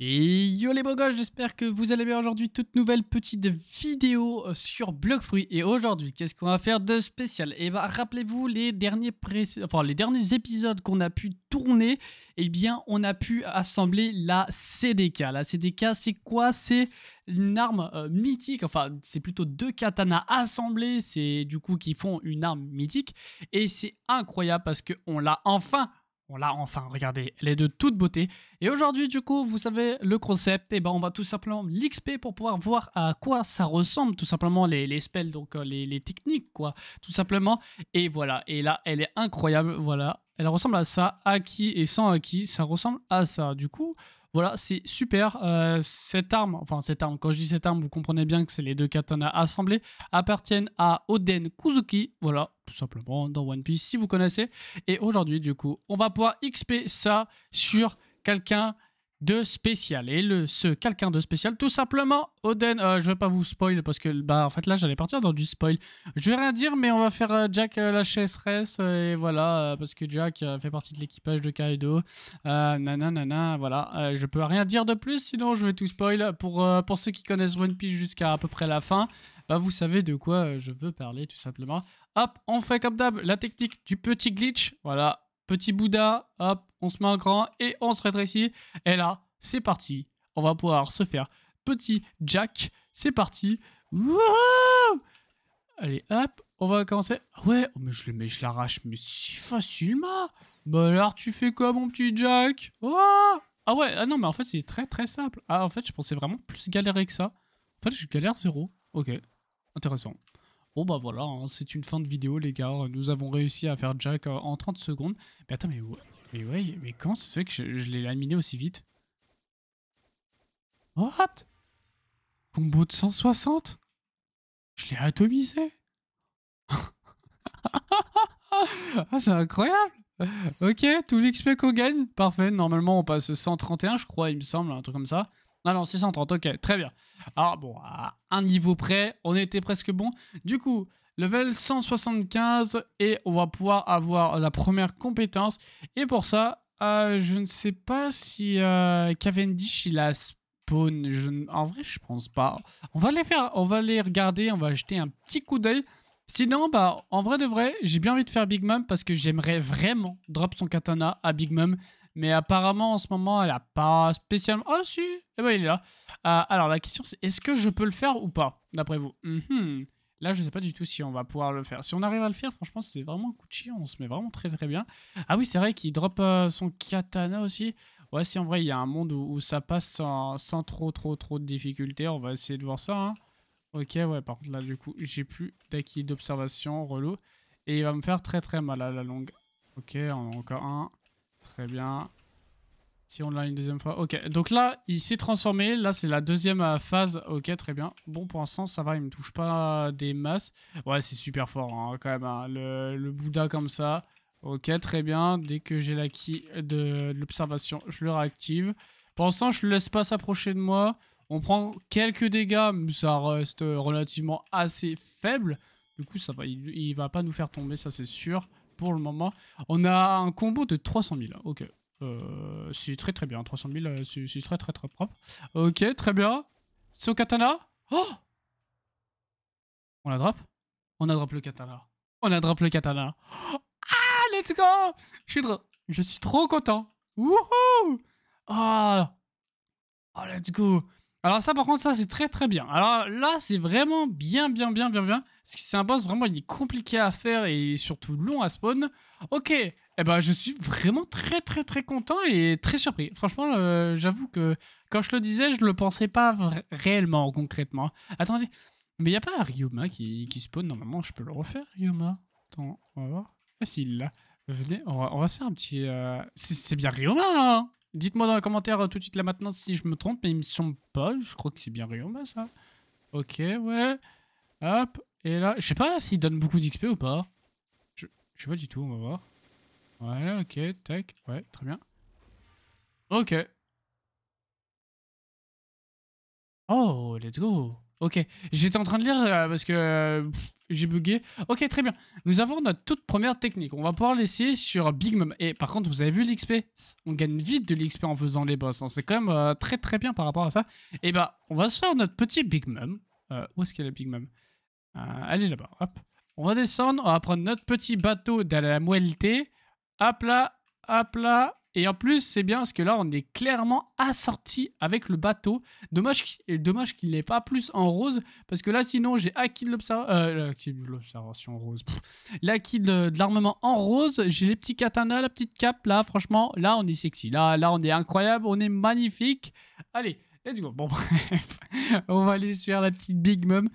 Et yo les beaux j'espère que vous allez bien aujourd'hui. Toute nouvelle petite vidéo euh, sur Blockfruit. Et aujourd'hui, qu'est-ce qu'on va faire de spécial Et eh bah, ben, rappelez-vous les derniers épisodes qu'on a pu tourner. Eh bien, on a pu assembler la CDK. La CDK, c'est quoi C'est une arme euh, mythique. Enfin, c'est plutôt deux katanas assemblées C'est du coup qui font une arme mythique. Et c'est incroyable parce qu'on l'a enfin on l'a enfin, regardez, elle est de toute beauté. Et aujourd'hui, du coup, vous savez le concept, et eh ben on va tout simplement l'XP pour pouvoir voir à quoi ça ressemble, tout simplement les, spells, donc euh, les, techniques, quoi, tout simplement. Et voilà, et là, elle est incroyable, voilà. Elle ressemble à ça, qui et sans qui, ça ressemble à ça. Du coup, voilà, c'est super. Euh, cette arme, enfin cette arme, quand je dis cette arme, vous comprenez bien que c'est les deux katanas assemblés, appartiennent à Oden Kuzuki. Voilà, tout simplement dans One Piece si vous connaissez. Et aujourd'hui, du coup, on va pouvoir XP ça sur quelqu'un de spécial. Et le, ce quelqu'un de spécial, tout simplement, Oden. Euh, je vais pas vous spoil parce que, bah, en fait, là, j'allais partir dans du spoil. Je vais rien dire, mais on va faire euh, Jack euh, la chasseresse et voilà, parce que Jack fait partie de l'équipage de Kaido. nanana, voilà. je peux rien dire de plus, sinon je vais tout spoil. Pour, pour ceux qui connaissent One Piece jusqu'à à peu près la fin, bah, vous savez de quoi je veux parler, tout simplement. Hop, on fait comme d'hab la technique du petit glitch. Voilà, Petit Bouddha, hop, on se met en grand et on se rétrécit. Et là, c'est parti. On va pouvoir se faire petit Jack. C'est parti. Allez, hop, on va commencer. Ouais, oh, mais je, mets, je l'arrache, mais si facilement. Bah alors, tu fais quoi, mon petit Jack oh Ah ouais, ah non, mais en fait, c'est très très simple. Ah, en fait, je pensais vraiment plus galérer que ça. En fait, je galère zéro. Ok, intéressant. Bon bah voilà, hein, c'est une fin de vidéo les gars, nous avons réussi à faire Jack euh, en 30 secondes. Mais attends, mais, ouais, mais, comment c'est que je, je l'ai laminé aussi vite What Combo de 160 Je l'ai atomisé ah, c'est incroyable Ok, tout l'XP qu'on gagne, parfait. Normalement, on passe 131, je crois, il me semble, un truc comme ça. Non, non, 630, ok, très bien. Alors bon, à un niveau près, on était presque bon. Du coup, level 175 et on va pouvoir avoir la première compétence. Et pour ça, euh, je ne sais pas si euh, Cavendish il a spawn. Je... En vrai, je pense pas. On va les faire, on va les regarder, on va jeter un petit coup d'œil. Sinon, bah, en vrai de vrai, j'ai bien envie de faire Big Mom parce que j'aimerais vraiment drop son katana à Big Mom. Mais apparemment, en ce moment, elle a pas spécialement. Ah, oh, si Eh ben, il est là. Euh, alors, la question, c'est est-ce que je peux le faire ou pas, d'après vous mhm. Là, je sais pas du tout si on va pouvoir le faire. Si on arrive à le faire, franchement, c'est vraiment un coup de chien. On se met vraiment très très bien. Ah oui, c'est vrai qu'il drop euh, son katana aussi. Ouais, si en vrai, il y a un monde où, ça passe sans, sans, trop trop trop de difficultés. On va essayer de voir ça. Hein. Ok, ouais, par contre, là, du coup, j'ai plus d'acquis d'observation, relou. Et il va me faire très très mal à la longue. Ok, on a encore un. Très bien. Si on l'a une deuxième fois. Ok, donc là, il s'est transformé. Là, c'est la deuxième euh, phase. Ok, très bien. Bon, pour l'instant, ça va, il me touche pas des masses. Ouais, c'est super fort hein, quand même. Hein. Le, Bouddha comme ça. Ok, très bien. Dès que j'ai l'acquis de, l'observation, je le réactive. Pour l'instant, je le laisse pas s'approcher de moi. On prend quelques dégâts, mais ça reste relativement assez faible. Du coup, ça va, il, il va pas nous faire tomber, ça c'est sûr pour le moment. On a un combo de 300 000. Ok. Euh, c'est très très bien. 300 000, euh, c'est très très très propre. Ok, très bien. C'est au katana. Oh On la drop. On a drop le katana. On a drop le katana. Ah, let's go Je suis trop, Je suis trop content. Wouhou Ah oh, let's go alors ça par contre ça c'est très très bien. Alors là c'est vraiment bien bien bien bien bien. Parce que c'est un boss vraiment il est compliqué à faire et surtout long à spawn. Ok, et eh ben je suis vraiment très très très content et très surpris. Franchement euh, j'avoue que quand je le disais je le pensais pas réellement concrètement. Attendez, mais il n'y a pas Ryoma qui, qui spawn normalement je peux le refaire Ryoma Attends, on va voir. Facile ah, Venez, on va, faire un petit... Euh, c'est bien Ryoma hein Dites-moi dans les commentaires euh, tout de suite là maintenant si je me trompe, mais il me semble pas. Je crois que c'est bien Ryoma ça. Ok, ouais. Hop. Et là, je sais pas s'il donne beaucoup d'XP ou pas. Je, sais pas du tout, on va voir. Ouais, ok, tac. Ouais, très bien. Ok. Oh, let's go. Ok, j'étais en train de lire euh, parce que euh, j'ai bugué. Ok, très bien. Nous avons notre toute première technique. On va pouvoir l'essayer sur Big Mom. Et par contre, vous avez vu l'XP On gagne vite de l'XP en faisant les boss. Hein. C'est quand même euh, très très bien par rapport à ça. Et eh bah, ben, on va se faire notre petit Big Mom. Euh, où est-ce a le Big Mom euh, Elle est là-bas. Hop. On va descendre. On va prendre notre petit bateau de la mouillée. Hop là. Hop là. Et en plus, c'est bien parce que là, on est clairement assorti avec le bateau. Dommage, dommage qu'il n'est pas plus en rose, parce que là, sinon, j'ai acquis de euh, euh, l'observation en rose. L'acquis de, de l'armement en rose. J'ai les petits katanas, la petite cape. Là, franchement, là, on est sexy. Là, là, on est incroyable. On est magnifique. Allez, let's go. Bon, bref, on va aller sur la petite Big mum.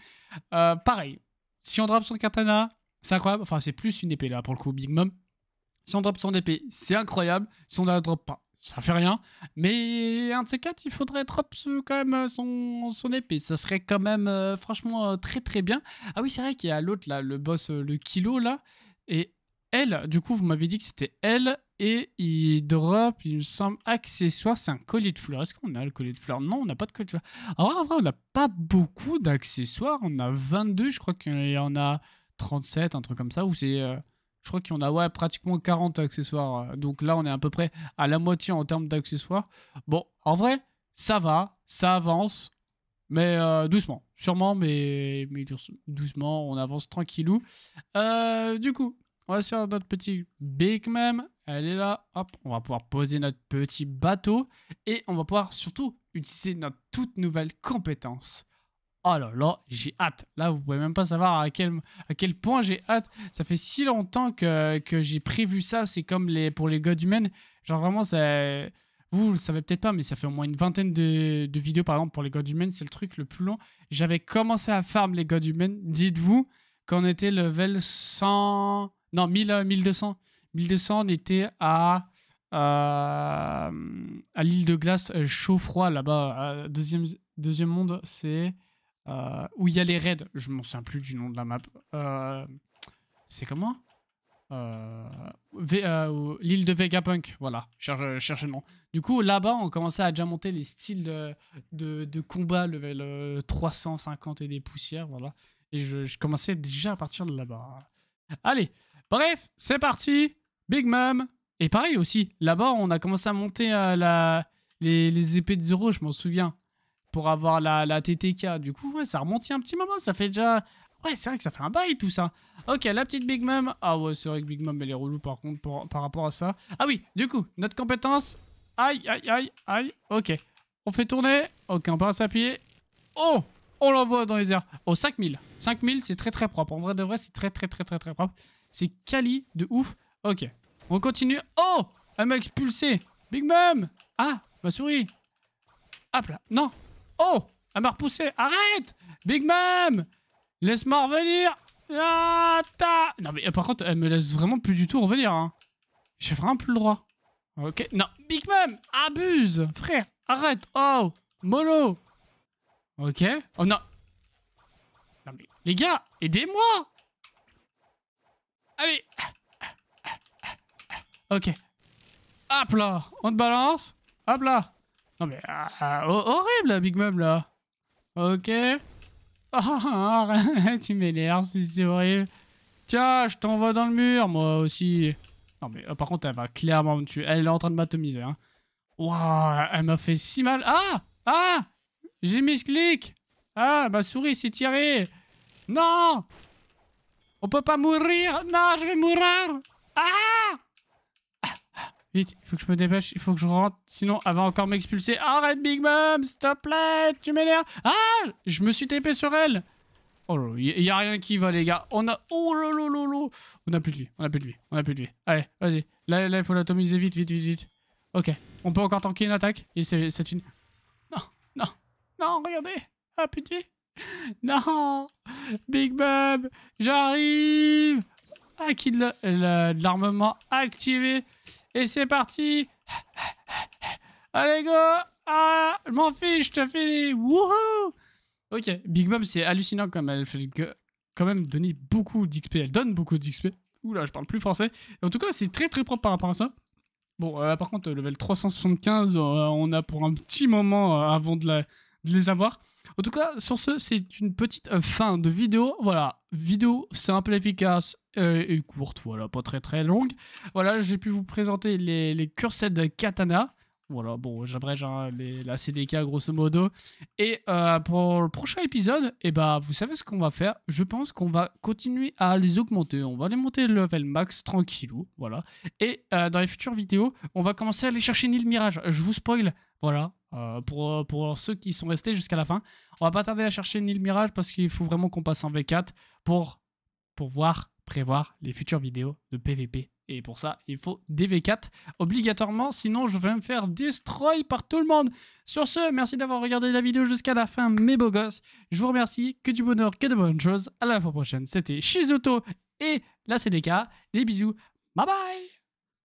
Euh, pareil, si on drape son katana, c'est incroyable. Enfin, c'est plus une épée là pour le coup, Big mum. Si on drop son épée, c'est incroyable. Si on ne la drop pas, ça fait rien. Mais un de ces quatre, il faudrait drop quand même euh, son, son épée. Ça serait quand même euh, franchement euh, très très bien. Ah oui, c'est vrai qu'il y a l'autre là, le boss, le kilo là. Et elle, du coup, vous m'avez dit que c'était elle. Et il drop, il me semble, accessoire. C'est un collier de fleurs. Est-ce qu'on a le collier de fleurs Non, on n'a pas de collier de fleurs. Alors, en vrai, on n'a pas beaucoup d'accessoires. On a 22, je crois qu'il y en a 37, un truc comme ça. Ou c'est je crois qu'il y en a ouais, pratiquement 40 accessoires. Euh, donc là, on est à peu près à la moitié en termes d'accessoires. Bon, en vrai, ça va, ça avance, mais euh, doucement. Sûrement, mais, mais, doucement, on avance tranquillou. Euh, du coup, on va faire notre petit big même. Elle est là, hop, on va pouvoir poser notre petit bateau et on va pouvoir surtout utiliser notre toute nouvelle compétence. Oh là là, j'ai hâte. Là, vous pouvez même pas savoir à quel, à quel point j'ai hâte. Ça fait si longtemps que, que j'ai prévu ça. C'est comme les, pour les gods humains. Genre vraiment, ça, vous, ne le savez peut-être pas, mais ça fait au moins une vingtaine de, vidéos, par exemple, pour les gods humains. C'est le truc le plus long. J'avais commencé à farm les gods humains, Dites-vous qu'on était level 100... Non, 1000, 1200. 1200, on était à... Euh, à l'île de glace euh, chaud-froid là-bas, euh, deuxième, deuxième monde, c'est euh, où il y a les raids. Je m'en souviens plus du nom de la map. Euh, c'est comment euh, L'île de Vegapunk, voilà, cherche, cherche le nom. Du coup, là-bas, on commençait à déjà monter les styles de, de, combat, level 350 et des poussières, voilà. Et je, commençais déjà à partir de là-bas. Allez, bref, c'est parti. Big Mom. Et pareil aussi, là-bas, on a commencé à monter la... les, les, épées de Zoro, je m'en souviens pour avoir la, la TTK. Du coup, ouais, ça remonte un petit moment. Ça fait déjà... Ouais, c'est vrai que ça fait un bail tout ça. Ok, la petite Big Mom. Ah ouais, c'est vrai que Big Mom, elle est relou par contre par rapport à ça. Ah oui, du coup, notre compétence. Aïe, aïe, aïe, aïe. Ok, on fait tourner. Ok, on passe à pied. Oh On l'envoie dans les airs. Oh, 5000. 5000, c'est très très propre. En vrai de vrai, c'est très très très très très propre. C'est Kali de ouf. Ok, on continue. Oh Elle m'a expulsé. Big Mom Ah, ma souris. Hop là. Non, Oh Elle m'a repoussé Arrête Big Mom Laisse-moi revenir ah, Non mais euh, par contre, elle me laisse vraiment plus du tout revenir. Hein. J'ai vraiment plus le droit. Ok, non. Big Mom Abuse Frère, arrête Oh Molo Ok. Oh non les gars, aidez-moi Allez Ok. Hop là On te balance Hop là non mais ah, ah, horrible Big Mom là. Ok. tu m'énerves c'est horrible. Tiens, je t'envoie dans le mur moi aussi. Non mais euh, par contre elle va clairement me tuer. Elle est en train de m'atomiser. Waouh, hein. elle m'a fait si mal. Ah Ah J'ai mis ce clic Ah, ma souris s'est tirée Non On peut pas mourir Non, je vais mourir Ah Vite, il faut que je me dépêche, il faut que je rentre, sinon elle va encore m'expulser. Arrête Big Mom, s'il te plaît, tu m'énerves. Ah Je me suis tapé sur elle Oh là, il a rien qui va les gars. On a... Oh là là On a plus de vie, on a plus de vie, on a plus de vie. Allez, vas-y. Là, là, il faut l'atomiser vite, vite, vite, vite. Ok, on peut encore tanker une attaque. Et c'est une... Non, non, non, regardez Ah pitié Non Big Mom, j'arrive Ah, qui l'armement activé et c'est parti Allez, go Ah Je m'en fiche, je te fais Wouhou Ok, Big Mom, c'est hallucinant comme elle fait quand même donner beaucoup d'XP. Elle donne beaucoup d'XP. Oula, je parle plus français. En tout cas, c'est très très propre par rapport à ça. Bon, euh, par contre, euh, level 375, euh, on a pour un petit moment avant de la de les avoir. En tout cas, sur ce, c'est une petite euh, fin de vidéo. Voilà, vidéo simple, efficace euh, et courte, voilà, pas très très longue. Voilà, j'ai pu vous présenter les, les cursettes de katana. Voilà, bon, j'abrège hein, la CDK grosso modo. Et euh, pour le prochain épisode, et eh ben, vous savez ce qu'on va faire. Je pense qu'on va continuer à les augmenter. On va les monter le level max tranquillou. Voilà. Et dans les futures vidéos, on va commencer à aller chercher Nil Mirage. Je vous spoil. Voilà. Euh, pour, euh, pour, ceux qui sont restés jusqu'à la fin. On va pas tarder à chercher île Mirage parce qu'il faut vraiment qu'on passe en V4 pour, pour voir, prévoir les futures vidéos de PVP. Et pour ça, il faut des V4 obligatoirement, sinon je vais me faire destroy par tout le monde. Sur ce, merci d'avoir regardé la vidéo jusqu'à la fin, mes beaux gosses. Je vous remercie, que du bonheur, que de bonnes choses. À la fois prochaine, c'était Shizuto et la CDK. Des bisous, bye bye